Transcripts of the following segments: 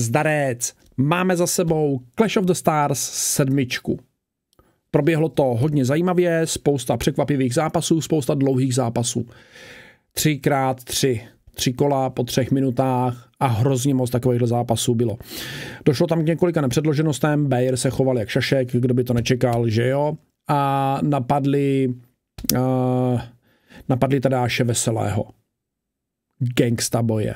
Zdarec, máme za sebou Clash of the Stars sedmičku. Proběhlo to hodně zajímavě, spousta překvapivých zápasů, spousta dlouhých zápasů. Třikrát tři, tři kola po třech minutách a hrozně moc takových zápasů bylo. Došlo tam k několika nepředloženostem, Bayer se choval jak šašek, kdo by to nečekal, že jo, a napadli, uh, napadli tadáše Veselého. Gangsta boje.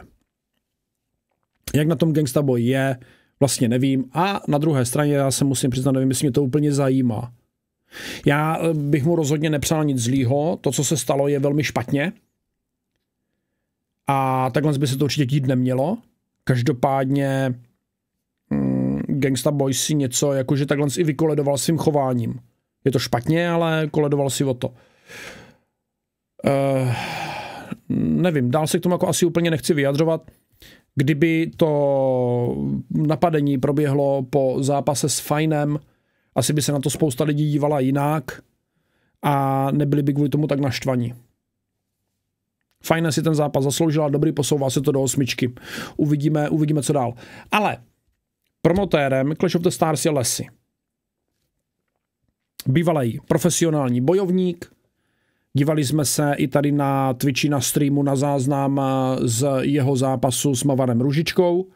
Jak na tom Gangsta Boy je, vlastně nevím. A na druhé straně, já se musím přiznat, nevím, jestli mě to úplně zajímá. Já eh, bych mu rozhodně nepřál nic zlýho, to, co se stalo, je velmi špatně. A takhle by se to určitě dít nemělo. Každopádně hmm, Gangsta Boy si něco, jakože takhle i vykoledoval svým chováním. Je to špatně, ale koledoval si o to. Uh, nevím, dál se k tomu jako asi úplně nechci vyjadřovat. Kdyby to napadení proběhlo po zápase s Fajnem, asi by se na to spousta lidí dívala jinak a nebyli by kvůli tomu tak naštvaní. Fajn si ten zápas zasloužila, dobrý, posouvá se to do osmičky. Uvidíme, uvidíme co dál. Ale promotérem Clash of the Stars je Lesy. Bývalý profesionální bojovník, Dívali jsme se i tady na Twitchi na streamu na záznam eh, z jeho zápasu s Mavarem Ružičkou.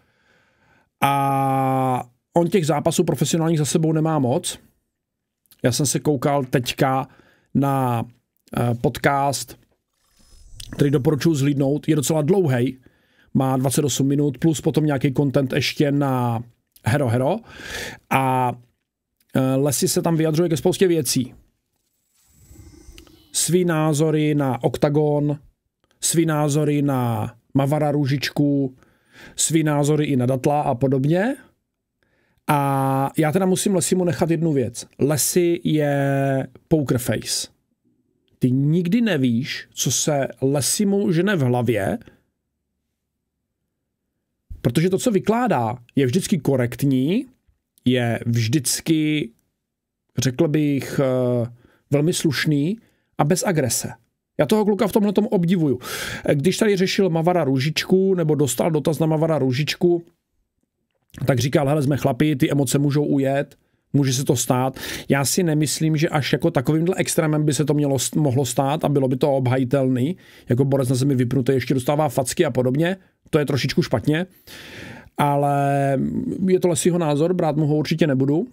A on těch zápasů profesionálních za sebou nemá moc. Já jsem se koukal teďka na eh, podcast, který doporučuji zhlídnout. Je docela dlouhý, má 28 minut, plus potom nějaký content ještě na Hero Hero. A eh, Lesy se tam vyjadřuje ke spoustě věcí svý názory na OKTAGON, svý názory na Mavara Růžičku, svý názory i na Datla a podobně. A já teda musím Lesimu nechat jednu věc. Lesy je poker face. Ty nikdy nevíš, co se Lesimu žene v hlavě, protože to, co vykládá, je vždycky korektní, je vždycky, řekl bych, eh, velmi slušný a bez agrese. Já toho kluka v tomhle obdivuju. Když tady řešil Mavara Růžičku, nebo dostal dotaz na Mavara Růžičku, tak říkal, hele, jsme chlapi, ty emoce můžou ujet, může se to stát. Já si nemyslím, že až jako takovýmhle extrémem by se to mělo, mohlo stát a bylo by to obhajitelný, jako borec na zemi vypnutý, ještě dostává facky a podobně, to je trošičku špatně, ale je to lesího názor, brát mu ho určitě nebudu.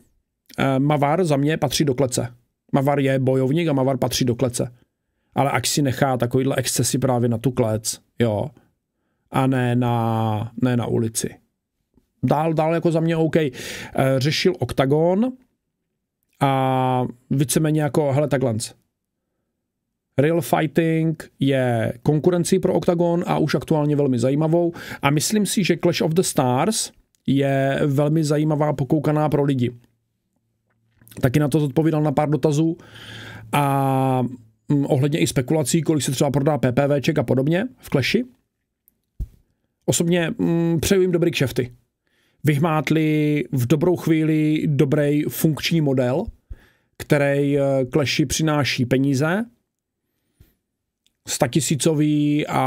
Eh, Mavár za mě patří do klece. Mavar je bojovník a Mavar patří do klece. Ale ať si nechá takovýhle excesy právě na tu klec, jo, a ne na, ne na ulici. Dál, dál jako za mě OK. Eh, řešil OKTAGON a víceméně jako, hele, takhle. Real Fighting je konkurencí pro OKTAGON a už aktuálně velmi zajímavou a myslím si, že Clash of the Stars je velmi zajímavá pokoukaná pro lidi Taky na to odpovídal na pár dotazů a mm, ohledně i spekulací, kolik se třeba prodá PPVček a podobně v kleši. Osobně mm, přeju jim dobrý kšefty. Vyhmátli v dobrou chvíli dobrý funkční model, který eh, kleši přináší peníze, statisícový a,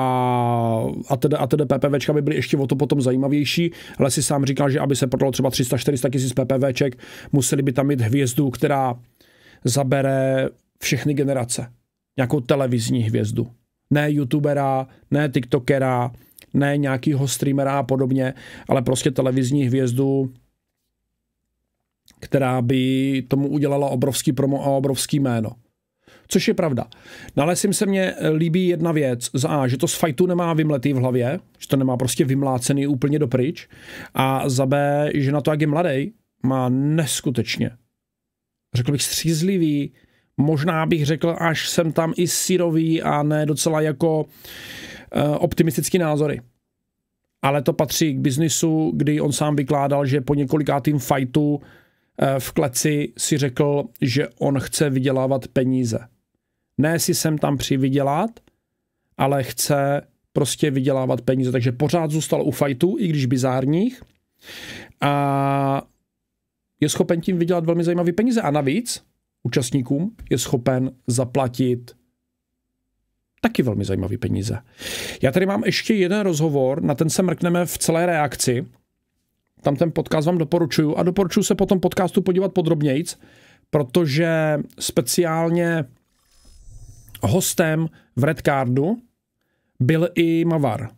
a, teda, a teda PPVčka by byly ještě o to potom zajímavější, Lesy sám říkal, že aby se prodalo třeba 300-400 tisíc PPVček, museli by tam mít hvězdu, která zabere všechny generace. Nějakou televizní hvězdu. Ne youtubera, ne tiktokera, ne nějakýho streamera a podobně, ale prostě televizní hvězdu, která by tomu udělala obrovský promo a obrovský jméno. Což je pravda. Na Lesim se mně eh, líbí jedna věc. Za A, že to z fajtu nemá vymletý v hlavě, že to nemá prostě vymlácený úplně dopryč. A za B, že na to, jak je mladý, má neskutečně, řekl bych, střízlivý, možná bych řekl, až jsem tam i syrový a ne docela jako eh, optimistický názory ale to patří k biznisu, kdy on sám vykládal, že po několikátým fajtu eh, v kleci si řekl, že on chce vydělávat peníze. Ne si sem tam přivydělat, ale chce prostě vydělávat peníze. Takže pořád zůstal u fajtu, i když bizárních. A je schopen tím vydělat velmi zajímavé peníze. A navíc účastníkům je schopen zaplatit taky velmi zajímavé peníze. Já tady mám ještě jeden rozhovor, na ten se mrkneme v celé reakci. Tam ten podcast vám doporučuju a doporučuji se potom podcastu podívat podrobnějc, protože speciálně hostem v Red Cardu byl i Mavar.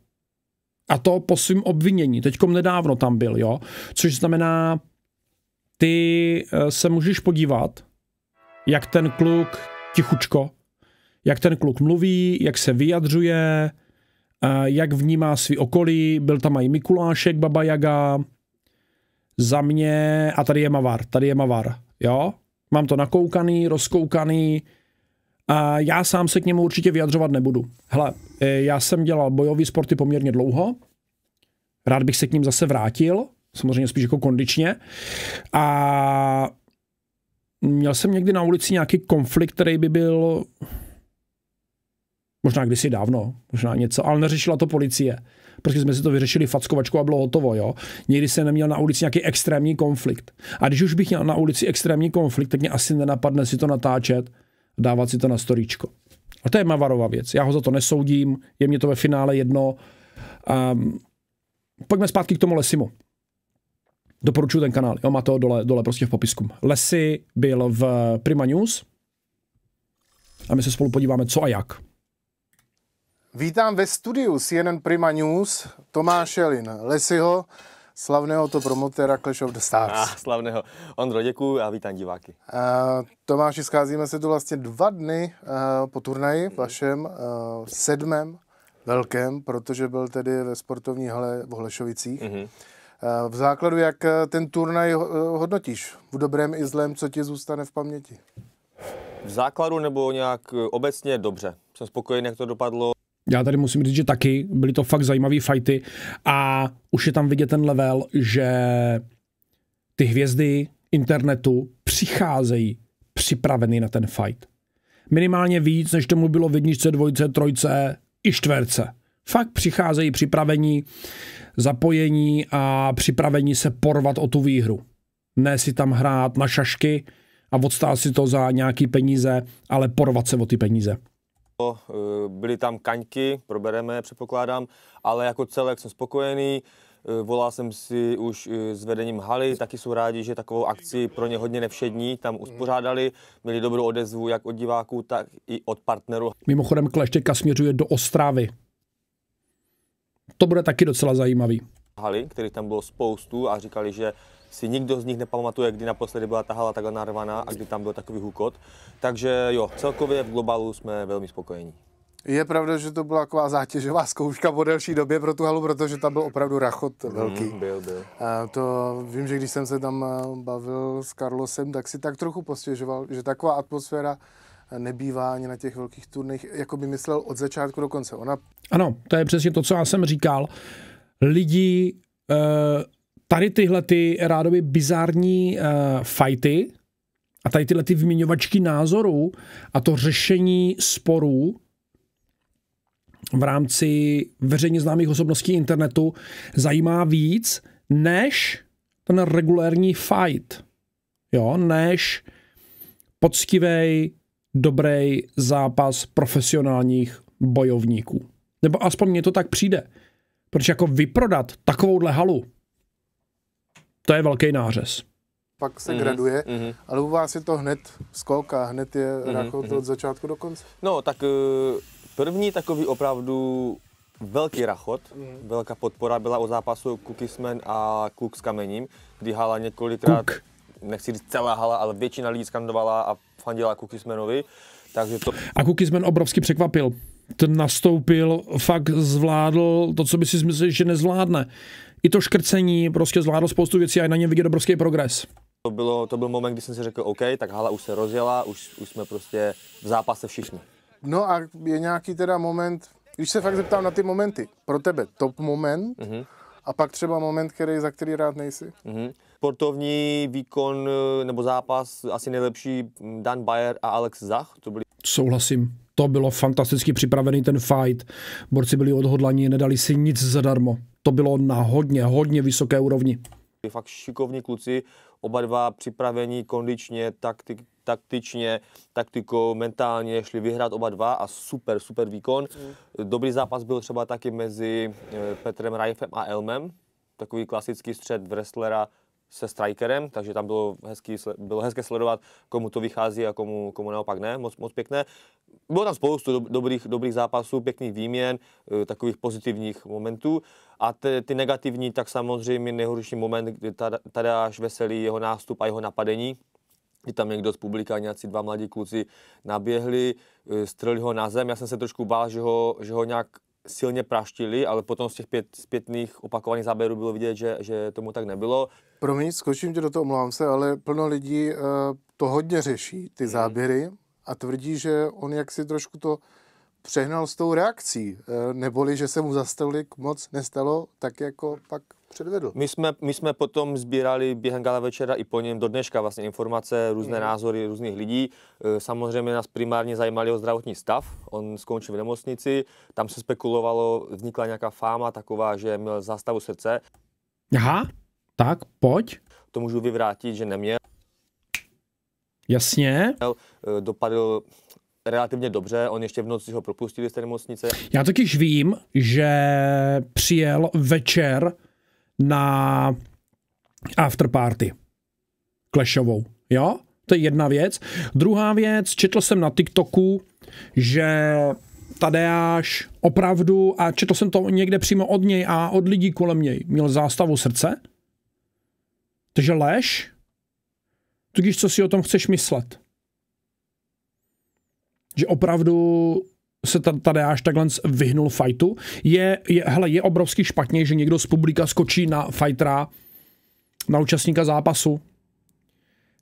A to po svém obvinění. Teďkom nedávno tam byl, jo. Což znamená, ty eh, se můžeš podívat, jak ten kluk tichučko, jak ten kluk mluví, jak se vyjadřuje, eh, jak vnímá svý okolí. Byl tam i Mikulášek, Baba Jaga. Za mě, a tady je Mavar, tady je Mavar, jo. Mám to nakoukaný, rozkoukaný, a já sám se k němu určitě vyjadřovat nebudu. Hele, e, já jsem dělal bojové sporty poměrně dlouho, rád bych se k ním zase vrátil, samozřejmě spíš jako kondičně. A měl jsem někdy na ulici nějaký konflikt, který by byl možná kdysi dávno, možná něco, ale neřešila to policie. Prostě jsme si to vyřešili fackovačku a bylo hotovo, jo. Někdy jsem neměl na ulici nějaký extrémní konflikt. A když už bych měl na ulici extrémní konflikt, tak mě asi nenapadne si to natáčet dávat si to na storičko. A to je Mavarova věc. Já ho za to nesoudím, je mě to ve finále jedno. Um, pojďme zpátky k tomu Lesimu. Doporučuji ten kanál, jo, má to dole, dole prostě v popisku. Lesy byl v Prima News a my se spolu podíváme, co a jak. Vítám ve studiu CNN Prima News Tomáš Lin Lesiho, slavného to promotéra Clash of the Stars. Ah, slavného. Ondro, děkuji a vítám diváky. Uh, Tomáši, scházíme se tu vlastně dva dny uh, po turnaji vašem uh, sedmém velkém, protože byl tedy ve sportovní hale v Holešovicích. Mm-hmm. Uh, v základu, jak ten turnaj hodnotíš? V dobrém i zlém, co ti zůstane v paměti? V základu nebo nějak obecně dobře. Jsem spokojený, jak to dopadlo. Já tady musím říct, že taky. Byly to fakt zajímavé fighty a už je tam vidět ten level, že ty hvězdy internetu přicházejí připraveny na ten fight. Minimálně víc, než tomu bylo v jedničce, dvojce, trojce i čtverce. Fakt přicházejí připravení, zapojení a připravení se porvat o tu výhru. Ne si tam hrát na šašky a odstát si to za nějaký peníze, ale porvat se o ty peníze. Eh, byly tam kaňky, probereme, předpokládám, ale jako celek jsem spokojený. Eh, volal jsem si už eh, s vedením haly, taky jsou rádi, že takovou akci pro ně hodně nevšední tam uspořádali. Měli dobrou odezvu jak od diváků, tak i od partnerů. Mimochodem Kleštěka směřuje do Ostrávy. To bude taky docela zajímavý. Haly, kterých tam bylo spoustu a říkali, že si nikdo z nich nepamatuje, kdy naposledy byla ta hala takhle narvaná a kdy tam byl takový hukot. Takže jo, celkově v globálu jsme velmi spokojení. Je pravda, že to byla taková zátěžová zkouška po delší době pro tu halu, protože tam byl opravdu rachot mhm, velký. Mm, byl, byl. A to vím, že když jsem se tam eh, bavil s Carlosem, tak si tak trochu postěžoval, že taková atmosféra eh, nebývá ani na těch velkých turnech, jako by myslel od začátku do konce. Ona... Ano, to je přesně to, co já jsem říkal. Lidi eh, tady tyhle ty rádoby bizární uh, fajty a tady tyhle ty vyměňovačky názorů a to řešení sporů v rámci veřejně známých osobností internetu zajímá víc než ten regulérní fight. Jo, než poctivý, dobrý zápas profesionálních bojovníků. Nebo aspoň mně to tak přijde. Protože jako vyprodat takovouhle halu to je velký nářez. Pak se mm-hmm. graduje, mm-hmm. ale u vás je to hned skolka, hned je mm-hmm. rakot mm-hmm. od začátku do konce. No, tak eh, první takový opravdu velký rachot, mm-hmm. velká podpora byla o zápasu Kukismen a Kluk s kamením, kdy hala několikrát, Kuk. nechci říct celá hala, ale většina lidí skandovala a fandila Kukismenovi. Takže to... A Kukismen obrovsky překvapil ten nastoupil, fakt zvládl to, co by si myslel, že nezvládne i to škrcení, prostě zvládl spoustu věcí a je na něm vidět obrovský progres. To, bylo, to byl moment, kdy jsem si řekl, OK, tak hala už se rozjela, už, už jsme prostě v zápase všichni. No a je nějaký teda moment, když se fakt zeptám na ty momenty, pro tebe top moment mm-hmm. a pak třeba moment, který, za který rád nejsi? Mm-hmm. Sportovní výkon eh, nebo zápas, asi nejlepší mm, Dan Bayer a Alex Zach, to byli... Souhlasím to bylo fantasticky připravený ten fight. Borci byli odhodlaní, nedali si nic zadarmo. To bylo na hodně, hodně vysoké úrovni. Fakt šikovní kluci, oba dva připravení kondičně, taktik, taktičně, taktikou, mentálně, šli vyhrát oba dva a super, super výkon. Mm. Dobrý zápas byl třeba taky mezi eh, Petrem Rajfem a Elmem, takový klasický střed wrestlera se strikerem, takže tam bylo, hezký, bylo hezké sledovat, komu to vychází a komu, komu naopak ne, moc, moc pěkné. Bylo tam spoustu dobrých, dobrých zápasů, pěkných výměn, eh, takových pozitivních momentů a ty, ty negativní, tak samozřejmě nejhorší moment, kdy až Veselý, jeho nástup a jeho napadení, kdy tam někdo z publika, nějací dva mladí kluci naběhli, eh, strelili ho na zem. Já jsem se trošku bál, že ho, že ho nějak silně praštili, ale potom z těch pět, zpětných opakovaných záběrů bylo vidět, že, že tomu tak nebylo. Promiň, skočím tě do toho, omlouvám se, ale plno lidí uh, to hodně řeší, ty hmm. záběry, a tvrdí, že on jaksi trošku to přehnal s tou reakcí, uh, neboli, že se mu zastavili moc nestalo, tak jako pak předvedl. My jsme, my jsme potom sbírali během gala večera i po něm do dneška vlastně informace, různé mm. názory různých lidí. Eh, samozřejmě nás primárně zajímal jeho zdravotní stav. On skončil v nemocnici, tam se spekulovalo, vznikla nějaká fáma taková, že měl zástavu srdce. Aha, tak pojď. To můžu vyvrátit, že neměl. Jasně. Eh, dopadl relativně dobře, on ještě v noci ho propustili z té nemocnice. Já totiž vím, že přijel večer na afterparty klešovou, jo? To je jedna věc. Druhá věc, četl jsem na TikToku, že Tadeáš opravdu, a četl jsem to někde přímo od něj a od lidí kolem něj, měl zástavu srdce. Takže lež, tudíž co si o tom chceš myslet. Že opravdu se tady až takhle vyhnul fajtu. Je, je, hele, je obrovský špatně, že někdo z publika skočí na fajtra, na účastníka zápasu,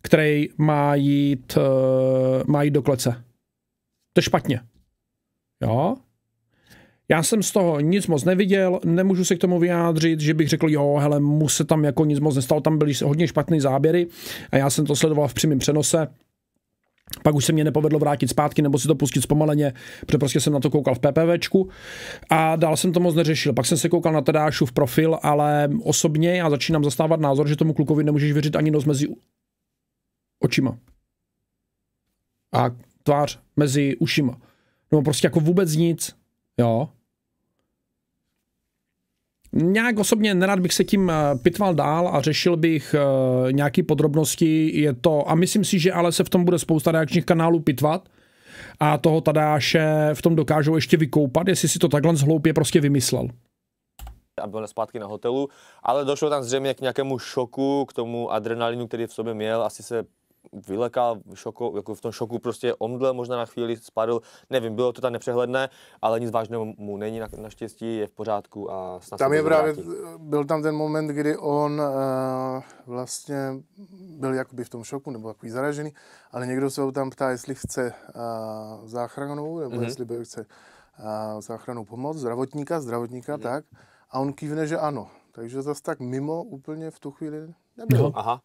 který má jít, eh, má jít do klece. To je špatně. Jo? Já jsem z toho nic moc neviděl, nemůžu se k tomu vyjádřit, že bych řekl, jo, hele, mu se tam jako nic moc nestalo, tam byly hodně špatné záběry a já jsem to sledoval v přímém přenose pak už se mě nepovedlo vrátit zpátky nebo si to pustit zpomaleně, protože prostě jsem na to koukal v PPVčku a dál jsem to moc neřešil. Pak jsem se koukal na Tadášu v profil, ale osobně já začínám zastávat názor, že tomu klukovi nemůžeš věřit ani nos mezi očima. A tvář mezi ušima. No prostě jako vůbec nic, jo. Nějak osobně nerad bych se tím eh, pitval dál a řešil bych eh, nějaké podrobnosti. Je to, a myslím si, že ale se v tom bude spousta reakčních kanálů pitvat a toho Tadáše v tom dokážou ještě vykoupat, jestli si to takhle zhloupě prostě vymyslel a byl zpátky na hotelu, ale došlo tam zřejmě k nějakému šoku, k tomu adrenalinu, který v sobě měl, asi se vylekal šoko, jako v tom šoku, prostě omdlel možná na chvíli, spadl, nevím, bylo to tam nepřehledné, ale nic vážného mu není, na, naštěstí je v pořádku a snad Tam je právě, byl tam ten moment, kdy on uh, vlastně byl jakoby v tom šoku, nebo takový zaražený, ale někdo se ho tam ptá, jestli chce uh, eh, záchranu, nebo mm-hmm. jestli by chce uh, eh, záchranu pomoc, zdravotníka, zdravotníka, mm-hmm. tak, a on kývne, že ano. Takže zase tak mimo úplně v tu chvíli nebyl. No, aha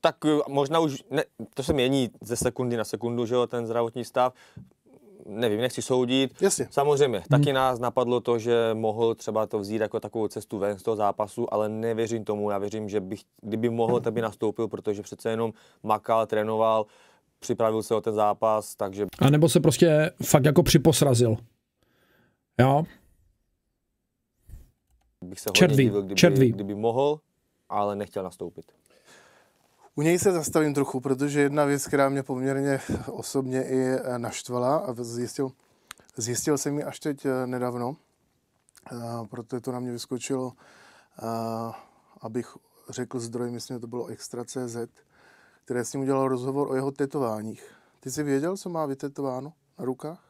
tak eh, možná už, ne, to se mění ze sekundy na sekundu, že jo, ten zdravotní stav. Nevím, nechci soudit. Jasně. Samozřejmě, hmm. taky nás napadlo to, že mohl třeba to vzít jako takovou cestu ven z toho zápasu, ale nevěřím tomu. Já věřím, že bych, kdyby mohl, tak by nastoupil, protože přece jenom makal, trénoval, připravil se o ten zápas, takže... A nebo se prostě fakt jako připosrazil. Jo? Bych se červí, divil, kdyby, červí. kdyby mohl, ale nechtěl nastoupit. U něj se zastavím trochu, protože jedna věc, která mě poměrně osobně i eh, naštvala a zjistil, zjistil jsem ji až teď eh, nedávno, eh, proto to na mě vyskočilo, abych řekl zdroj, myslím, že to bylo Extra.cz, které s ním udělal rozhovor o jeho tetováních. Ty jsi věděl, co má vytetováno na rukách?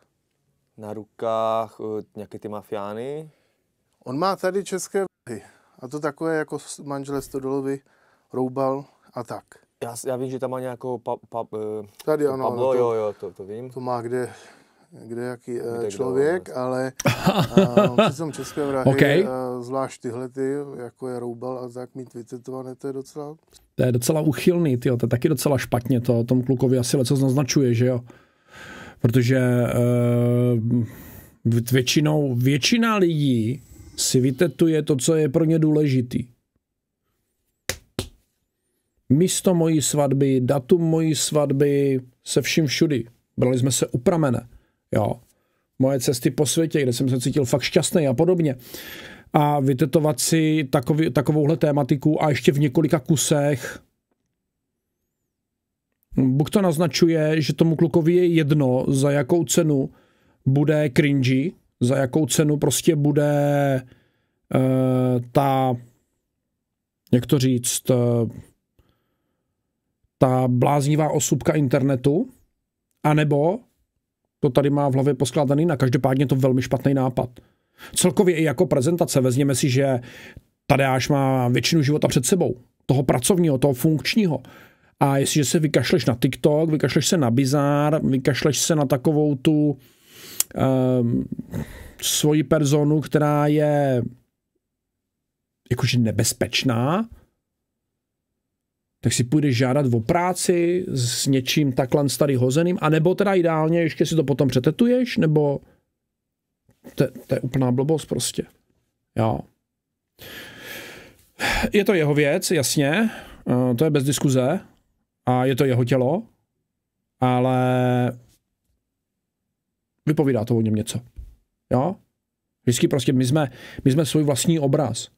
Na rukách nějaké ty mafiány? On má tady české A to takové jako manžele Stodolovi, Roubal, a tak. Já, já vím, že tam má nějakou pa, pa, eh, Tady ano, Pablo, no to, jo, jo, to, to vím. To má kde, kde jaký eh, kde člověk, kdo, ale uh, eh, při tom českém rahy, okay. uh, zvlášť tyhle ty, jako je Roubal a tak mít vytetované, to je docela... To je docela uchylný, tyjo, to je taky docela špatně, to tom klukovi asi leco naznačuje, že jo? Protože uh, většinou, většina lidí si vytetuje to, co je pro ně důležitý místo mojí svatby, datum mojí svatby, se vším všudy. Brali jsme se u pramene, jo. Moje cesty po světě, kde jsem se cítil fakt šťastný a podobně. A vytetovat si takový, takovouhle tématiku a ještě v několika kusech, Bůh to naznačuje, že tomu klukovi je jedno, za jakou cenu bude cringy, za jakou cenu prostě bude uh, ta, jak to říct, uh, ta bláznivá osůbka internetu, anebo to tady má v hlavě poskládaný na každopádně to velmi špatný nápad. Celkově i jako prezentace, vezměme si, že Tadeáš má většinu života před sebou, toho pracovního, toho funkčního. A jestliže se vykašleš na TikTok, vykašleš se na bizár, vykašleš se na takovou tu um, svoji personu, která je jakože nebezpečná, tak si půjdeš žádat o práci s něčím takhle starý hozeným, anebo teda ideálně ještě si to potom přetetuješ, nebo to, to je úplná blbost prostě. Jo. Je to jeho věc, jasně, eh, to je bez diskuze a je to jeho tělo, ale vypovídá to o něm něco. Jo? Vždycky prostě my jsme, my jsme svůj vlastní obraz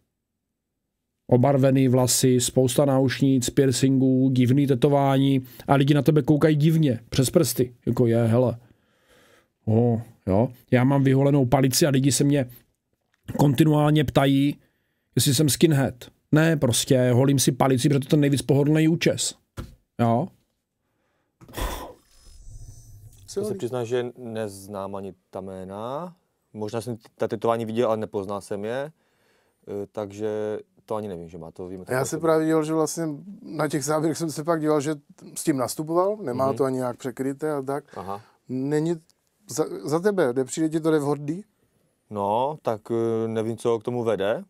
obarvený vlasy, spousta náušnic, piercingů, divný tetování a lidi na tebe koukají divně, přes prsty, jako je, hele. O, jo. Já mám vyholenou palici a lidi se mě kontinuálně ptají, jestli jsem skinhead. Ne, prostě, holím si palici, protože to je nejvíc pohodlný účes. Jo. Já se přiznám, že neznám ani ta jména. Možná jsem ta tetování viděl, ale nepoznal jsem je. Eh, takže to ani nevím, že má to víme. Já se právě díval, že vlastně na těch záběrech jsem se pak díval, že s tím nastupoval, nemá mm-hmm. to ani nějak překryté a tak. Aha. Není za, za tebe, nepřijde ti to nevhodný? No, tak eh, nevím, co k tomu vede.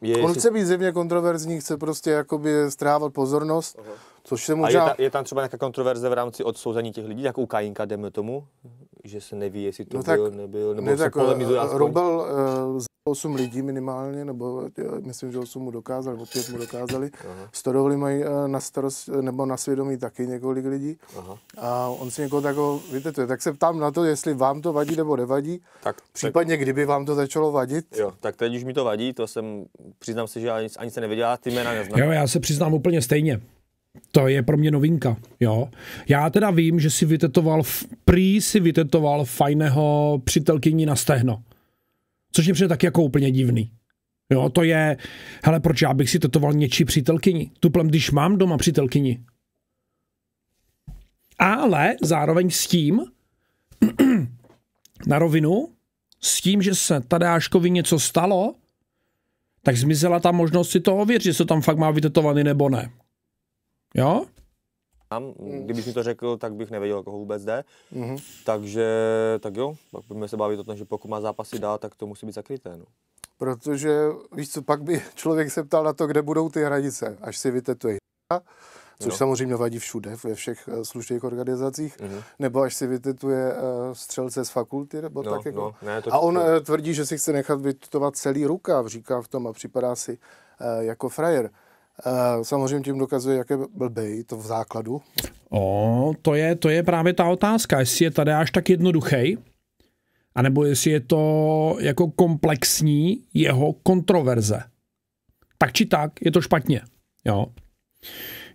Je, On jestli... chce být zjevně kontroverzní, chce prostě jakoby strávat pozornost. Aha Což se možná... A je, ta, je tam třeba nějaká kontroverze v rámci odsouzení těch lidí, jako u Kajinka, jdeme tomu, že se neví, jestli to no tak, byl, nebyl, nebo ne, se tak, polemizuje Robel uh, eh, 8 lidí minimálně, nebo eh, myslím, že 8 mu dokázali, nebo 5 mu dokázali. Stodoly mají eh, na starost, nebo na svědomí taky několik lidí. Aha. A on si někoho takového vytetuje. Tak se ptám na to, jestli vám to vadí nebo nevadí. Tak, Případně, tak... kdyby vám to začalo vadit. Jo, tak teď už mi to vadí, to jsem, přiznám se, že ani, ani se nevěděla, ty jména neznám. Jo, já se přiznám úplně stejně to je pro mě novinka, jo. Já teda vím, že si vytetoval, prý si vytetoval fajného přítelkyní na stehno. Což mě přijde tak jako úplně divný. Jo, to je, hele, proč já bych si tetoval něčí přítelkyni? Tuplem, když mám doma přítelkyni. Ale zároveň s tím, na rovinu, s tím, že se Tadeáškovi něco stalo, tak zmizela ta možnost si to ověřit, jestli to tam fakt má vytetovaný nebo ne. Jo? Mm. Kdybych mi to řekl, tak bych nevěděl, koho vůbec jde. Mm-hmm. Takže tak jo, pak budeme se bavit o tom, že pokud má zápasy dát, tak to musí být zakryté. No. Protože víš co, pak by člověk se ptal na to, kde budou ty hranice, až si vytetuje což no. samozřejmě vadí všude, ve všech eh, slušných organizacích, mm-hmm. nebo až si vytetuje eh, střelce z fakulty, nebo no, tak jako. No, ne, to a on eh, tvrdí, že si chce nechat vytetovat celý rukav, říká v tom a připadá si jako frajer. Samozřejmě tím dokazuje, jaké byl bej, to v základu. O, to je, to je právě ta otázka, jestli je tady až tak jednoduchý, anebo jestli je to jako komplexní jeho kontroverze. Tak či tak, je to špatně. Jo.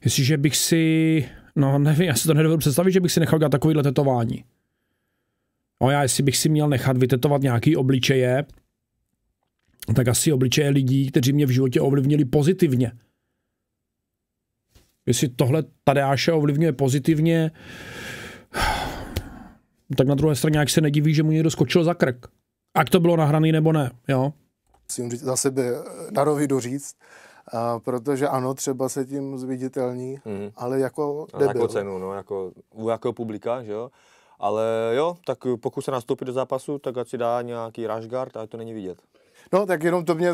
Jestliže bych si, no nevím, já si to nedovedu představit, že bych si nechal dělat takovýhle tetování. No já, jestli bych si měl nechat vytetovat nějaký obličeje, tak asi obličeje lidí, kteří mě v životě ovlivnili pozitivně – Jestli tohle Tadeáše ovlivňuje pozitivně, tak na druhé straně, jak se nediví, že mu někdo skočil za krk. Ať to bylo nahraný nebo ne, jo? Musím za sebe na doříct, říct, a protože ano, třeba se tím zviditelní, mm-hmm. ale jako, jako debil. jako cenu, no, jako u jakého publika, že jo? Ale jo, tak pokud se nastoupí do zápasu, tak ať si dá nějaký rush guard, ale to není vidět. No, tak jenom to mě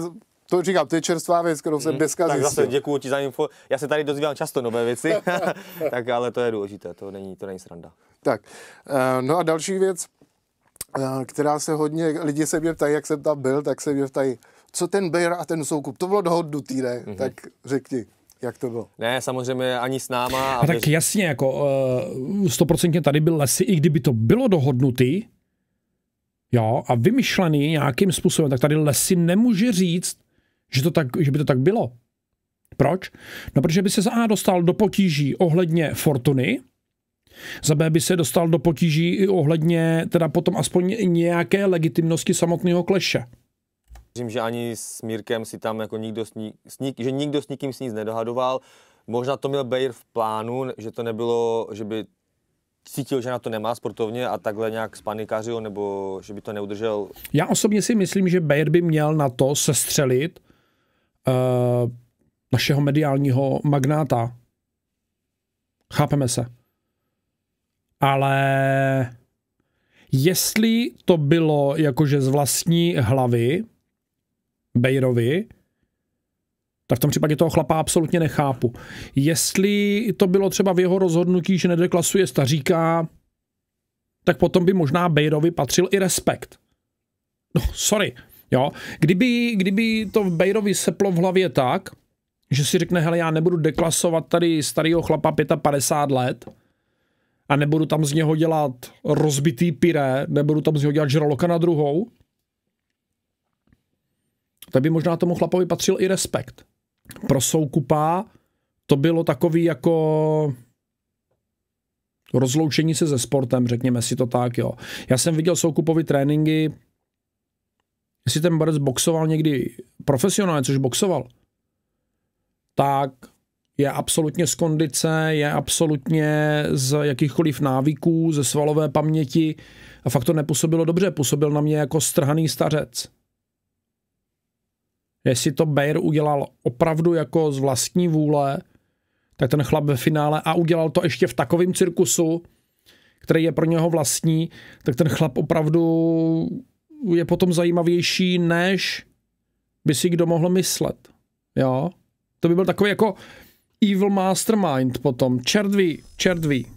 to říkám, to je čerstvá věc, kterou jsem mhm. dneska tak zase děkuji ti za info. Já se tady dozvívám často nové věci, tak ale to je důležité, to není, to není sranda. Tak, eh, no a další věc, eh, která se hodně, lidi se mě ptají, jak jsem tam byl, tak se mě ptají, co ten Bayer a ten soukup, to bylo dohodnutý, ne? Mm-hmm. Tak řekni. Jak to bylo? Ne, samozřejmě ani s náma. A, a tak věř... jasně, jako eh, stoprocentně uh, tady byl lesy, i kdyby to bylo dohodnutý, jo, a vymyšlený nějakým způsobem, tak tady lesy nemůže říct, že, to tak, že by to tak bylo. Proč? No, protože by se za A dostal do potíží ohledně fortuny, za B by se dostal do potíží i ohledně teda potom aspoň nějaké legitimnosti samotného kleše. Myslím, že ani s Mírkem si tam jako nikdo s, ní, s ní, že nikdo s nikým si nic nedohadoval. Možná to měl Bayer v plánu, že to nebylo, že by cítil, že na to nemá sportovně a takhle nějak spanikařil, nebo že by to neudržel? Já osobně si myslím, že Bayer by měl na to sestřelit uh, našeho mediálního magnáta. Chápeme se. Ale jestli to bylo jakože z vlastní hlavy Bejrovi, tak v tom případě toho chlapa absolutně nechápu. Jestli to bylo třeba v jeho rozhodnutí, že nedeklasuje staříka, tak potom by možná Bejrovi patřil i respekt. No, sorry. Jo? Kdyby, kdyby to v Bejrovi seplo v hlavě tak, že si řekne, hele, já nebudu deklasovat tady starého chlapa 55 let a nebudu tam z něho dělat rozbitý pyré, nebudu tam z něho dělat žraloka na druhou, tak by možná tomu chlapovi patřil i respekt. Pro Soukupa to bylo takový jako rozloučení se se sportem, řekněme si to tak, jo. Já jsem viděl Soukupovi tréninky jestli ten barec boxoval někdy profesionálně, což boxoval, tak je absolutně z kondice, je absolutně z jakýchkoliv návyků, ze svalové paměti a fakt to nepůsobilo dobře, působil na mě jako strhaný stařec. Jestli to Bayer udělal opravdu jako z vlastní vůle, tak ten chlap ve finále a udělal to ještě v takovém cirkusu, který je pro něho vlastní, tak ten chlap opravdu je potom zajímavější, než by si kdo mohl myslet. Jo? To by byl takový jako evil mastermind potom. Čertví, čertví.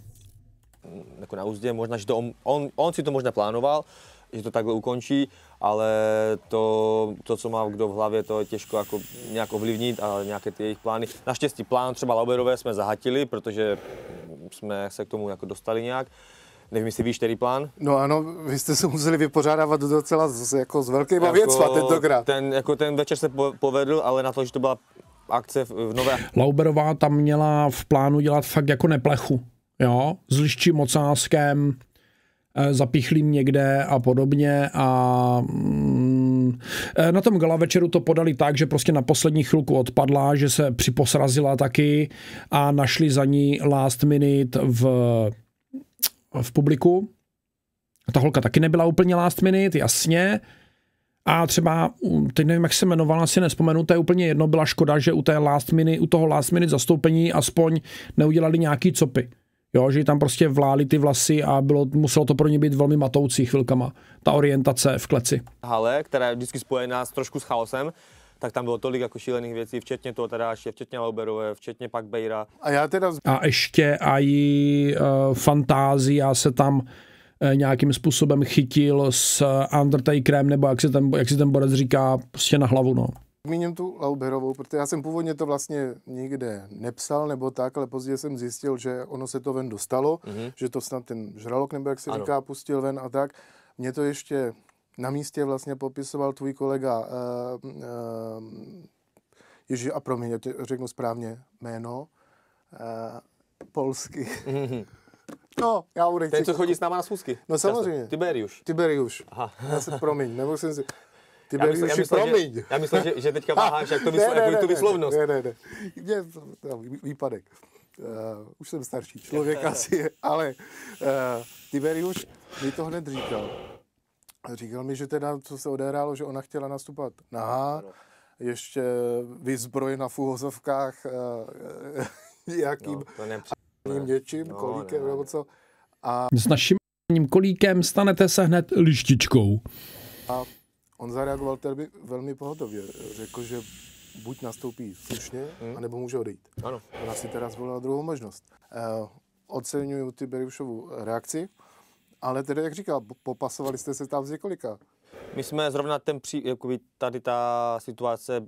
Jako na úzdě, možná, že to on, on, on si to možná plánoval, že to takhle ukončí, ale to, to co má kdo v hlavě, to je těžko jako nějak ovlivnit a nějaké ty jejich plány. Naštěstí plán třeba Lauberové jsme zahatili, protože jsme se k tomu jako dostali nějak, Nevím, jestli víš který plán? No ano, vy jste se museli vypořádávat docela z, jako s velkýma jako věcma tentokrát. Ten, jako ten večer se po, povedl, ale na to, že to byla akce v Nové. Lauberová tam měla v plánu dělat fakt jako neplechu, jo, s liščím mocáskem, eh, zapichlím někde a podobně a mm, eh, na tom gala večeru to podali tak, že prostě na poslední chvilku odpadla, že se připosrazila taky a našli za ní last minute v v publiku. Ta holka taky nebyla úplně last minute, jasně. A třeba, teď nevím, jak se jmenovala, si nespomenu, to je úplně jedno, byla škoda, že u, té last minute, u toho last minute zastoupení aspoň neudělali nějaký copy. Jo, že tam prostě vláli ty vlasy a bylo, muselo to pro ně být velmi matoucí chvilkama, ta orientace v kleci. Hale, která je vždycky spojená s trošku s chaosem, tak tam bylo tolik jako šílených věcí, včetně toho Tadáše, včetně Lauberové, včetně pak Bejra. A já teda... A ještě i uh, e, fantázia se tam e, nějakým způsobem chytil s e, Undertakerem, nebo jak si ten, jak si ten borec říká, prostě na hlavu, no. Zmíním tu Lauberovou, protože já jsem původně to vlastně nikde nepsal nebo tak, ale později jsem zjistil, že ono se to ven dostalo, mm-hmm. že to snad ten žralok, nebo jak se ano. říká, pustil ven a tak. Mě to ještě na místě vlastně popisoval tvůj kolega, uh, uh, Ježíš, a promiň, řeknu správně jméno, uh, polsky. Mhm. No, já mu Ten, co chodí s náma na schůzky. No samozřejmě. Tiberius. Tiberius. Aha. Já se promiň, jsem si... Tiberius, já myslel, já myslel, promiň. Že, já myslel, že, že teďka váháš, jak to vyslo, ne, ne, tu vyslovnost. Ne, ne, ne. Mě, no, výpadek. Uh, už jsem starší člověk asi, ale uh, Tiberius mi to hned říkal. Říkal mi, že teda, co se odehrálo, že ona chtěla nastupovat nahá, ještě vyzbrojena v úhozovkách nějakým eh, eh, no, něčím, no, kolíkem nebo co. A... S naším kolíkem stanete se hned lištičkou. A on zareagoval tedy velmi pohotově. Řekl, že buď nastoupí slušně, hmm. anebo může odejít. Ano. Ona si teda zvolila druhou možnost. Uh, eh, oceňuju ty Beriušovu reakci. Ale tedy, jak říkal, popasovali jste se tam z několika. My jsme zrovna ten pří, jakoby tady ta situace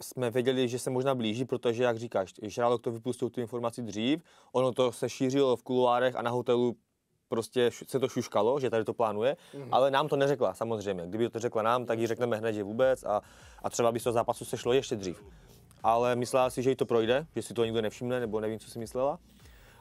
jsme věděli, že se možná blíží, protože, jak říkáš, Žralok to vypustil tu informaci dřív, ono to se šířilo v kuluárech a na hotelu prostě se to šuškalo, že tady to plánuje, mm-hmm. ale nám to neřekla samozřejmě. Kdyby to řekla nám, tak ji řekneme hned, že vůbec a, a třeba by z toho zápasu se šlo ještě dřív. Ale myslela si, že jí to projde, že si to nikdo nevšimne, nebo nevím, co si myslela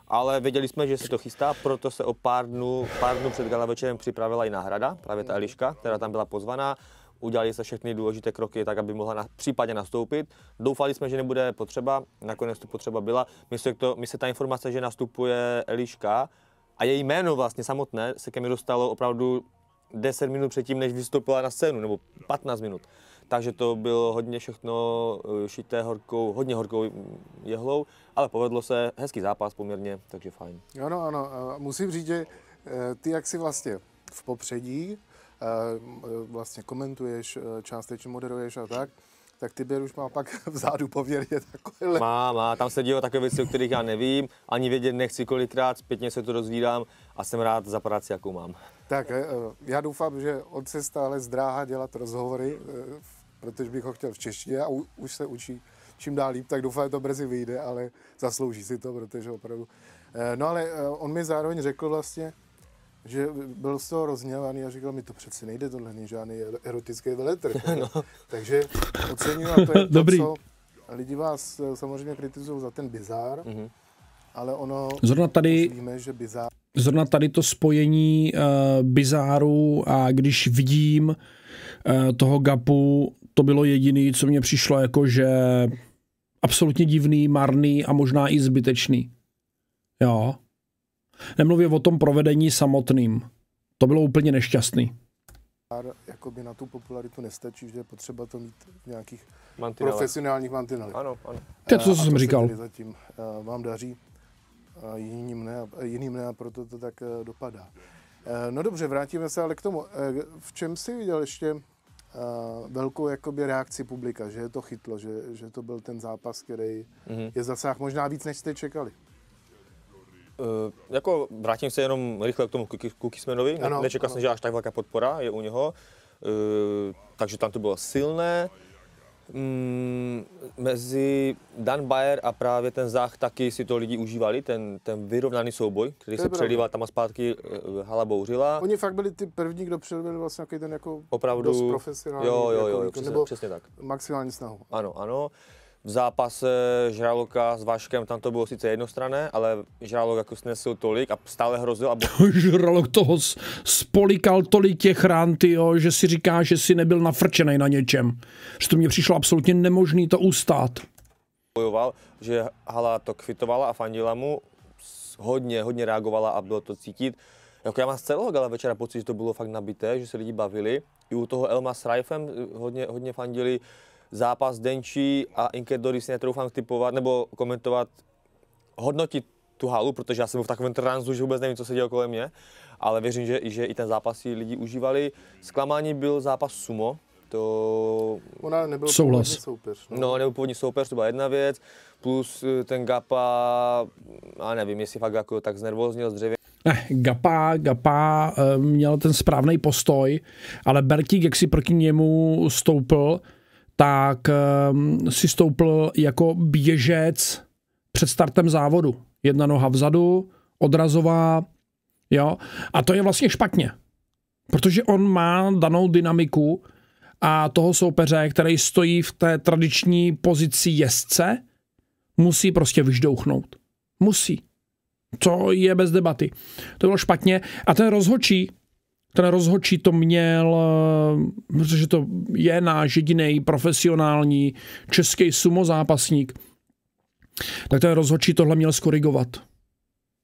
ale věděli jsme, že se to chystá, proto se o pár dnů, pár dnů před gala večerem připravila i náhrada, právě ta Eliška, která tam byla pozvaná. Udělali se všechny důležité kroky tak, aby mohla na, případně nastoupit. Doufali jsme, že nebude potřeba, nakonec tu potřeba byla. My se, to, my se ta informace, že nastupuje Eliška a její jméno vlastně samotné se ke mi dostalo opravdu 10 minut předtím, než vystoupila na scénu, nebo 15 minut takže to bylo hodně všechno eh, šité horkou, hodně horkou jehlou, ale povedlo se, hezký zápas poměrně, takže fajn. Ano, ano, musím říct, že eh, ty jak si vlastně v popředí, eh, vlastně komentuješ, částečně moderuješ a tak, tak ty už má pak vzadu poměrně takové. Má, má, tam se dělo takové věci, o kterých já nevím, ani vědět nechci kolikrát, zpětně se to rozvídám a jsem rád za práci, jakou mám. Tak já doufám, že on se stále zdráhá dělat rozhovory v protože bych ho chtěl v češtině a u, už se učí čím dál líp, tak doufám, že to brzy vyjde, ale zaslouží si to, protože opravdu. Eh, no ale eh, on mi zároveň řekl vlastně, že byl z toho rozněvaný a říkal mi, to přece nejde, tohle není žádný er, erotický veletr. No. Takže ocením a to je to, Dobrý. co lidi vás eh, samozřejmě kritizují za ten bizár, mm-hmm. ale ono, zrovna tady, víme, že bizár... Zrovna tady to spojení uh, bizáru a když vidím uh, toho gapu to bylo jediné, co mě přišlo jako, že absolutně divný, marný a možná i zbytečný. Jo. Nemluvě o tom provedení samotným. To bylo úplně nešťastný. Jakoby na tu popularitu nestačí, že je potřeba to mít v nějakých mantinele. profesionálních mantinelech. Ano, ano. To je to, co jsem to říkal. Zatím eh, vám daří, jiným ne, jiným ne a proto to tak eh, dopadá. Eh, no dobře, vrátíme se ale k tomu. V čem si viděl ještě Eh, velkou jakoby reakci publika, že je to chytlo, že, že to byl ten zápas, který mm-hmm. je zasáh možná víc, než jste čekali. Uh, jako vrátím se jenom rychle k tomu Kukismenovi. Ne, Nečekal ano. jsem, že až tak velká podpora je u něho. Uh, takže tam to bylo silné. Mm, mezi Dan Bayer a právě ten zách taky si to lidi užívali, ten, ten vyrovnaný souboj, který se přelívá tam a zpátky eh, hala bouřila. Oni fakt byli ty první, kdo předvedli vlastně nějaký ten jako Opravdu, dost profesionální, jo, jo, jo, jako, jo, jo, přesně, nebo přesně tak. maximální snahu. Ano, ano. V zápase Žraloka s Vaškem tam to bylo sice jednostrané, ale Žralok jako snesl tolik a stále hrozil. A bo... žralok toho spolikal tolik těch rán, tyjo, že si říká, že si nebyl nafrčený na něčem. Že to mě přišlo absolutně nemožný to ustát. Bojoval, že Hala to kvitovala a fandila mu, hodně, hodně reagovala a bylo to cítit. Jako já mám z celého gala večera pocit, že to bylo fakt nabité, že se lidi bavili. I u toho Elma s Rifem eh, hodně, hodně fandili zápas Denčí a Inkedory si netroufám typovat nebo komentovat, hodnotit tu halu, protože já jsem byl v takovém tranzu, že vůbec nevím, co se dělo kolem mě, ale věřím, že, že i ten zápas si lidi užívali. Zklamání byl zápas Sumo, to... Ona nebyl Souhlas. původní soupeř. No. no, nebyl původní soupeř, to byla jedna věc, plus eh, ten Gapa, a nevím, jestli fakt jako tak znervoznil z dřevě. Ne, eh, Gapa, Gapa eh, měl ten správný postoj, ale Bertík, jak si proti němu stoupil, tak ehm, si stoupl jako běžec před startem závodu. Jedna noha vzadu, odrazová, jo. A to je vlastně špatně, protože on má danou dynamiku a toho soupeře, který stojí v té tradiční pozici jezdce, musí prostě vyždouchnout. Musí. To je bez debaty. To bylo špatně. A ten rozhočí ten rozhodčí to měl, eh, protože to je náš jediný profesionální český sumo zápasník, tak ten rozhodčí tohle měl skorigovat.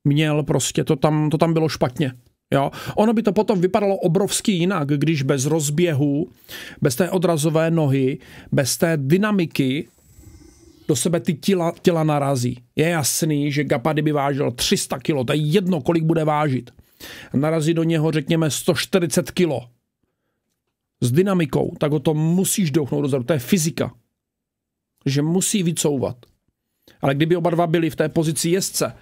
Měl prostě, to tam, to tam bylo špatně. Jo? Ono by to potom vypadalo obrovsky jinak, když bez rozběhu, bez té odrazové nohy, bez té dynamiky do sebe ty těla, těla narazí. Je jasný, že Gapady by vážil 300 kg, to je jedno, kolik bude vážit narazí do něho, řekněme, 140 kilo s dynamikou, tak ho to musíš douchnout dozadu. To je fyzika. Že musí vycouvat. Ale kdyby oba dva byli v té pozici jezdce,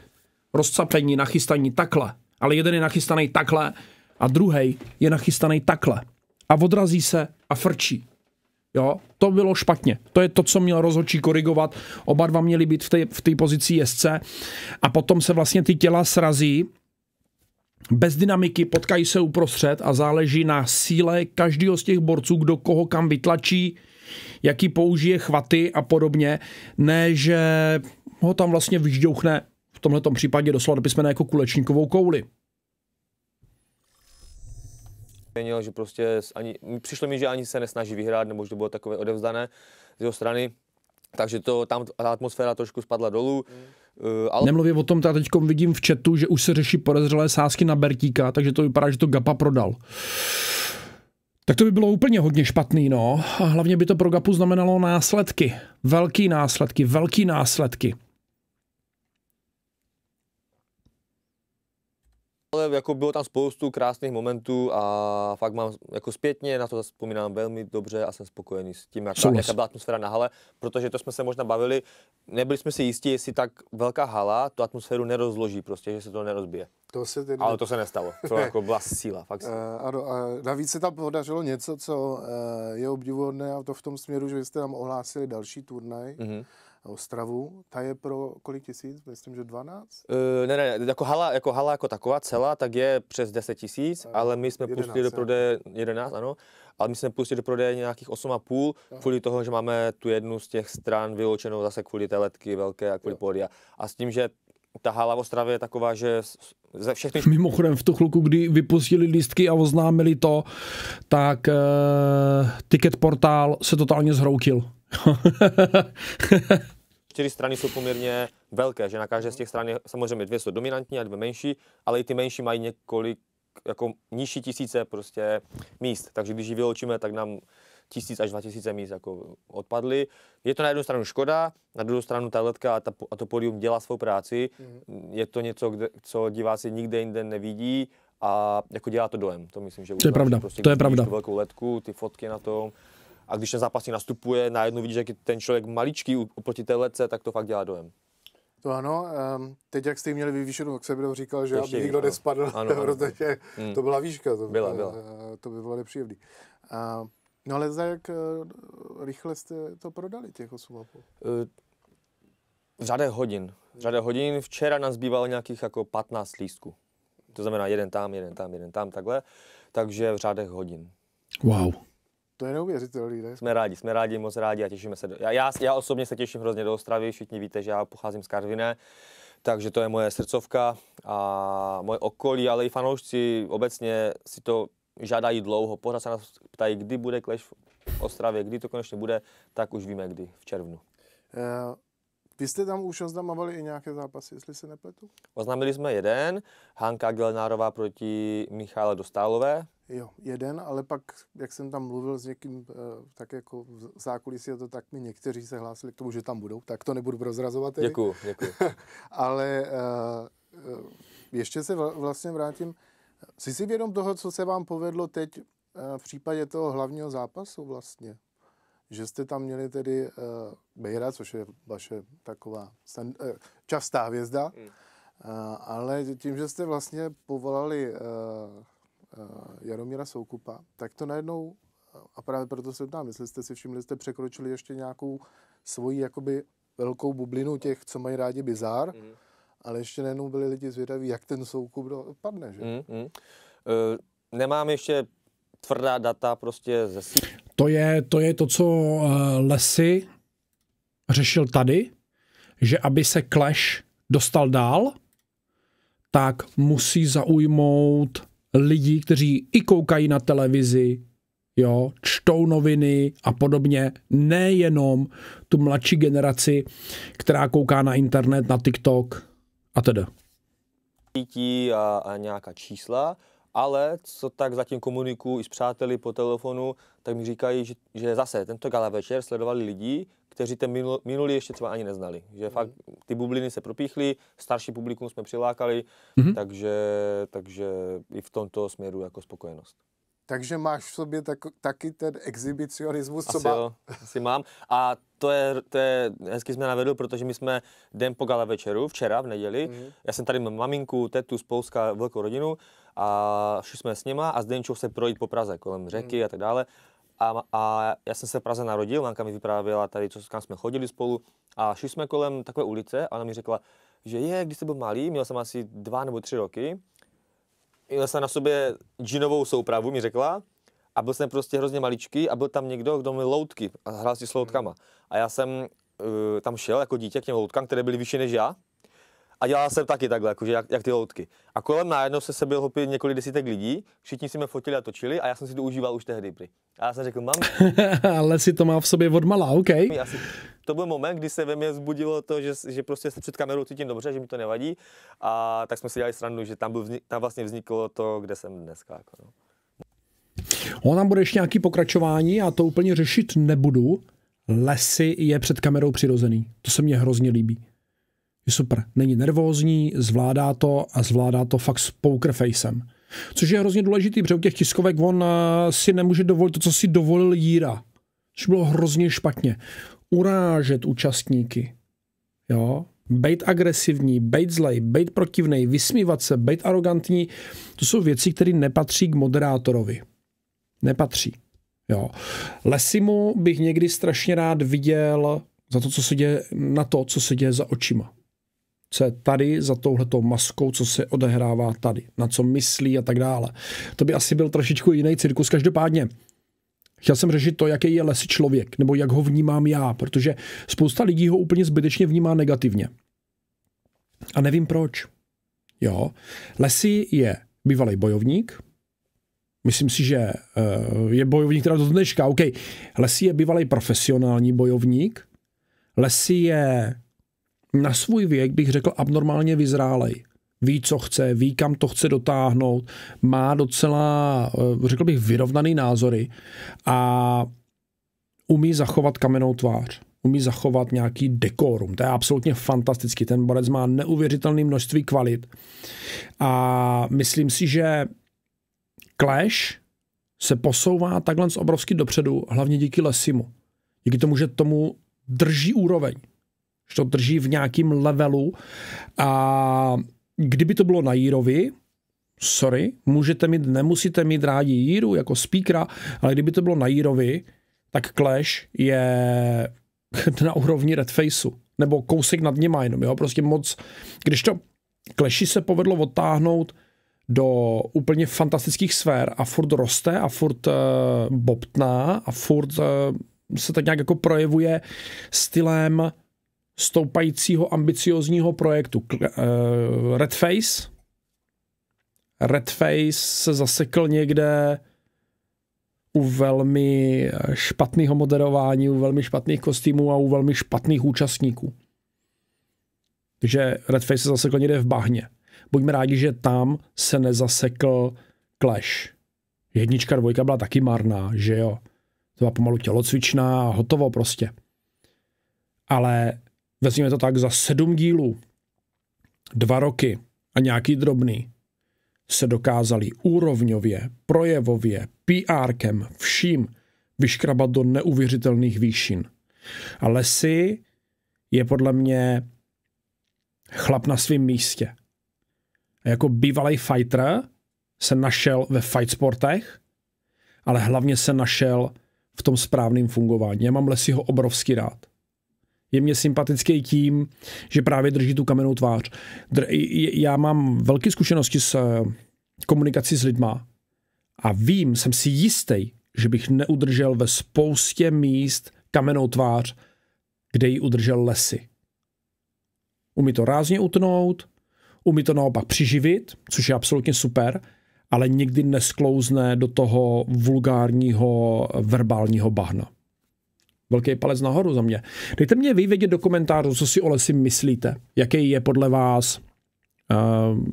rozcapení, nachystaní takhle, ale jeden je nachystaný takhle a druhý je nachystaný takhle a odrazí se a frčí. Jo, to bylo špatně. To je to, co měl rozhodčí korigovat. Oba dva měli být v té v té pozici jezdce a potom se vlastně ty těla srazí bez dynamiky, potkají se uprostřed a záleží na síle každého z těch borců, kdo koho kam vytlačí, jaký použije chvaty a podobně, ne, že ho tam vlastně vyžďouchne v tomhle případě doslova do písmena jako kulečníkovou kouli. Že prostě ani, přišlo mi, že ani se nesnaží vyhrát, nebo že to bylo takové odevzdané z jeho strany, takže to, tam ta atmosféra trošku spadla dolů. Mm Eh, ale... Nemluvím o tom, já teď vidím v chatu, že už se řeší podezřelé sázky na Bertíka, takže to vypadá, že to Gapa prodal. Tak to by bylo úplně hodně špatný, no. A hlavně by to pro Gapu znamenalo následky. Velký následky, velký následky. Ale jako bylo tam spoustu krásných momentů a fakt mám jako zpětně, na to vzpomínám velmi dobře a jsem spokojený s tím, jaká, jaká byla atmosféra na hale, protože to jsme se možná bavili, nebyli jsme si jistí, jestli tak velká hala tu atmosféru nerozloží prostě, že se to nerozbije. To se tedy... Ale to se nestalo, to jako byla síla, fakt Uh, ano, a navíc se tam podařilo něco, co uh, je obdivuhodné a to v tom směru, že jste tam ohlásili další turnaj. Uh-huh. Ostravu, ta je pro kolik tisíc? Myslím, že 12? Uh, ne, ne, jako hala, jako hala jako taková celá, tak je přes 10 tisíc, ale my jsme 11, pustili do prodeje 11, ano, ale my jsme pustili do prodeje nějakých 8,5 Aha. kvůli toho, že máme tu jednu z těch stran vyloučenou zase kvůli té letky velké a kvůli pódia. A s tím, že ta hala v Ostravě je taková, že ze všechny... Mimochodem v tu chvilku, kdy vypustili lístky a oznámili to, tak uh, eh, ticket portál se totálně zhroutil. čtyři strany jsou poměrně velké, že na každé z těch stran je samozřejmě dvě jsou dominantní a dvě menší, ale i ty menší mají několik jako nižší tisíce prostě míst. Takže když ji vyločíme, tak nám tisíc až dva tisíce míst jako odpadly. Je to na jednu stranu škoda, na druhou stranu ta letka a, ta, a to podium dělá svou práci. Mm. Je to něco, kde, co diváci nikde jinde nevidí a jako dělá to dojem. To myslím, že to je pravda. Prostě, to je pravda. velkou letku, ty fotky na tom, a když ten zápasník nastupuje, najednou vidíš, jak je ten člověk maličký oproti té letce, tak to fakt dělá dojem. To ano, um, teď jak jste měli vyvýšenou, tak jsem říkal, že Ještě, aby nikdo ano. nespadl, ano, ano. protože hmm. to byla výška, to, byla, byla. to by bylo nepříjemný. Uh, no ale za jak eh, rychle jste to prodali, těch 8,5? V řadě hodin. V řadě hodin. Včera nás zbývalo nějakých jako 15 lístků. To znamená jeden tam, jeden tam, jeden tam, takhle. Takže v řádech hodin. Wow. To je neuvěřitelný, ne? Jsme rádi, jsme rádi, moc rádi a těšíme se. Do... Já, já, já osobně se těším hrozně do Ostravy, všichni víte, že já pocházím z Karviné, takže to je moje srdcovka a moje okolí, ale i fanoušci obecně si to žádají dlouho. Pořád se nás ptají, kdy bude Clash v Ostravě, kdy to konečně bude, tak už víme kdy, v červnu. Uh, vy jste tam už oznamovali i nějaké zápasy, jestli se nepletu? Oznámili jsme jeden, Hanka Gelenárová proti Michále Dostálové. Jo, jeden, ale pak, jak jsem tam mluvil s někým, eh, tak jako v zákulisí to, tak mi někteří se hlásili k tomu, že tam budou, tak to nebudu prozrazovat. Děkuju, děkuju. ale uh, ještě se vlastně vrátím. Jsi si vědom toho, co se vám povedlo teď v případě toho hlavního zápasu vlastně? že jste tam měli tedy uh, eh, Bejra, což je vaše taková stand, uh, eh, častá hvězda, mm. uh, ale tím, že jste vlastně povolali uh, uh, Jaromíra Soukupa, tak to najednou, a právě proto se ptám, jestli jste si všimli, jste překročili ještě nějakou svoji jakoby velkou bublinu těch, co mají rádi bizár, mm. ale ještě najednou byli lidi zvědaví, jak ten Soukup dopadne, že? Mm, mm. Uh, nemám ještě tvrdá data prostě ze to je, to je to, co eh, Lesy řešil tady, že aby se Clash dostal dál, tak musí zaujmout lidi, kteří i koukají na televizi, jo, čtou noviny a podobně, nejenom tu mladší generaci, která kouká na internet, na TikTok a tedy. A, a nějaká čísla, ale co tak zatím komunikuju i s přáteli po telefonu, tak mi říkají, že, že zase tento gala večer sledovali lidi, kteří ten minul, minulý ještě třeba ani neznali. Že mm. fakt mhm. ty bubliny se propíchly, starší publikum jsme přilákali, mm. takže, takže i v tomto směru jako spokojenost. Takže máš v sobě tak, taky ten exhibicionismus, co asi, má... asi mám. A to je, to je, hezky jsme navedl, protože my jsme den po gala večeru, včera v neděli, mm. já jsem tady mám maminku, tetu z Polska, velkou rodinu a šli jsme s nima a s Denčou se projít po Praze kolem řeky mm. a tak dále. A, a já jsem se v Praze narodil, Lanka mi vyprávěla tady, co, kam jsme chodili spolu a šli jsme kolem takové ulice a ona mi řekla, že je, když jsem byl malý, měl jsem asi dva nebo tři roky, měl jsem na sobě džinovou soupravu, mi řekla, a byl jsem prostě hrozně maličký a byl tam někdo, kdo měl loutky a hrál si s loutkama. Hmm. A já jsem uh, tam šel jako dítě k těm loutkám, které byly vyšší než já, a dělal jsem taky takhle, jakože jak, jak ty loutky. A kolem najednou se sebil hopy několik desítek lidí, všichni si mě fotili a točili a já jsem si to užíval už tehdy. Prý. A já jsem řekl, mám. Ale si to má v sobě odmala, OK. Asi, to byl moment, kdy se ve mně zbudilo to, že, že prostě se před kamerou cítím dobře, že mi to nevadí. A tak jsme si dělali srandu, že tam, byl tam vlastně vzniklo to, kde jsem dneska. Jako no. Ono tam bude ještě nějaký pokračování a to úplně řešit nebudu. Lesy je před kamerou přirozený. To se mně hrozně líbí je super. Není nervózní, zvládá to a zvládá to fakt s poker facem. Což je hrozně důležitý, protože u těch tiskovek on eh, si nemůže dovolit to, co si dovolil Jíra. Což bylo hrozně špatně. Urážet účastníky. Jo? Bejt agresivní, bejt zlej, bejt protivný, vysmívat se, bejt arrogantní, to jsou věci, které nepatří k moderátorovi. Nepatří. Jo. Lesimu bych někdy strašně rád viděl za to, co se děje, na to, co se děje za očima co je tady za touhletou maskou, co se odehrává tady, na co myslí a tak dále. To by asi byl trošičku jiný cirkus. Každopádně, Chtěl jsem řešit to, jaký je lesy člověk, nebo jak ho vnímám já, protože spousta lidí ho úplně zbytečně vnímá negativně. A nevím proč. Jo, Lesy je bývalý bojovník, Myslím si, že eh, je bojovník teda do dneška. OK, Lesy je bývalý profesionální bojovník, Lesy je na svůj věk bych řekl abnormálně vyzrálej. Ví, co chce, ví, kam to chce dotáhnout, má docela, eh, řekl bych, vyrovnaný názory a umí zachovat kamenou tvář umí zachovat nějaký dekorum. To je absolutně fantastický. Ten borec má neuvěřitelné množství kvalit. A myslím si, že Clash se posouvá takhle obrovsky dopředu, hlavně díky Lesimu. Díky tomu, že tomu drží úroveň že to drží v nějakým levelu a kdyby to bylo na Jírovi, sorry, můžete mít, nemusíte mít rádi Jíru jako speakera, ale kdyby to bylo na Jírovi, tak Clash je na úrovni Redfaceu, nebo kousek nad něma jenom, jo, prostě moc, když to Clashy se povedlo odtáhnout do úplně fantastických sfér a furt roste a furt uh, bobtná a furt uh, se tak nějak jako projevuje stylem stoupajícího ambiciozního projektu eh, Redface. Redface se zasekl někde u velmi špatného moderování, u velmi špatných kostýmů a u velmi špatných účastníků. Takže Redface se zasekl někde v bahně. Buďme rádi, že tam se nezasekl Clash. Jednička, dvojka byla taky marná, že jo. To byla pomalu tělocvičná a hotovo prostě. Ale Vezmeme to tak, za sedm dílů, dva roky a nějaký drobný, se dokázali úrovňově, projevově, PRkem, vším vyškrabat do neuvěřitelných výšin. A Lesy je podle mě chlap na svém místě. A jako bývalý fighter se našel ve fight sportech, ale hlavně se našel v tom správném fungování. Já mám Lesyho obrovský rád je mě sympatický tím, že právě drží tu kamennou tvář. Já mám velké zkušenosti s eh, komunikací s lidma a vím, jsem si jistý, že bych neudržel ve spoustě míst kamennou tvář, kde ji udržel lesy. Umí to rázně utnout, umí to naopak přiživit, což je absolutně super, ale nikdy nesklouzne do toho vulgárního verbálního bahna. Velký palec nahoru za mě. Dejte mě vyvědět do komentářů, co si o lesi myslíte. Jaký je podle vás, uh,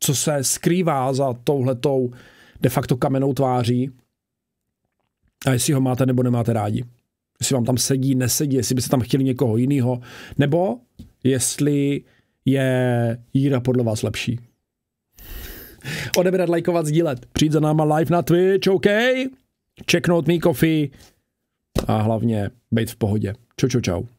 co se skrývá za touhletou de facto kamenou tváří a jestli ho máte nebo nemáte rádi. Jestli vám tam sedí, nesedí, jestli byste tam chtěli někoho jiného, nebo jestli je Jíra podle vás lepší. Odebrat, lajkovat, sdílet. Přijít za náma live na Twitch, OK? Checknout mý coffee a hlavně být v pohodě. Čau, čau, čau.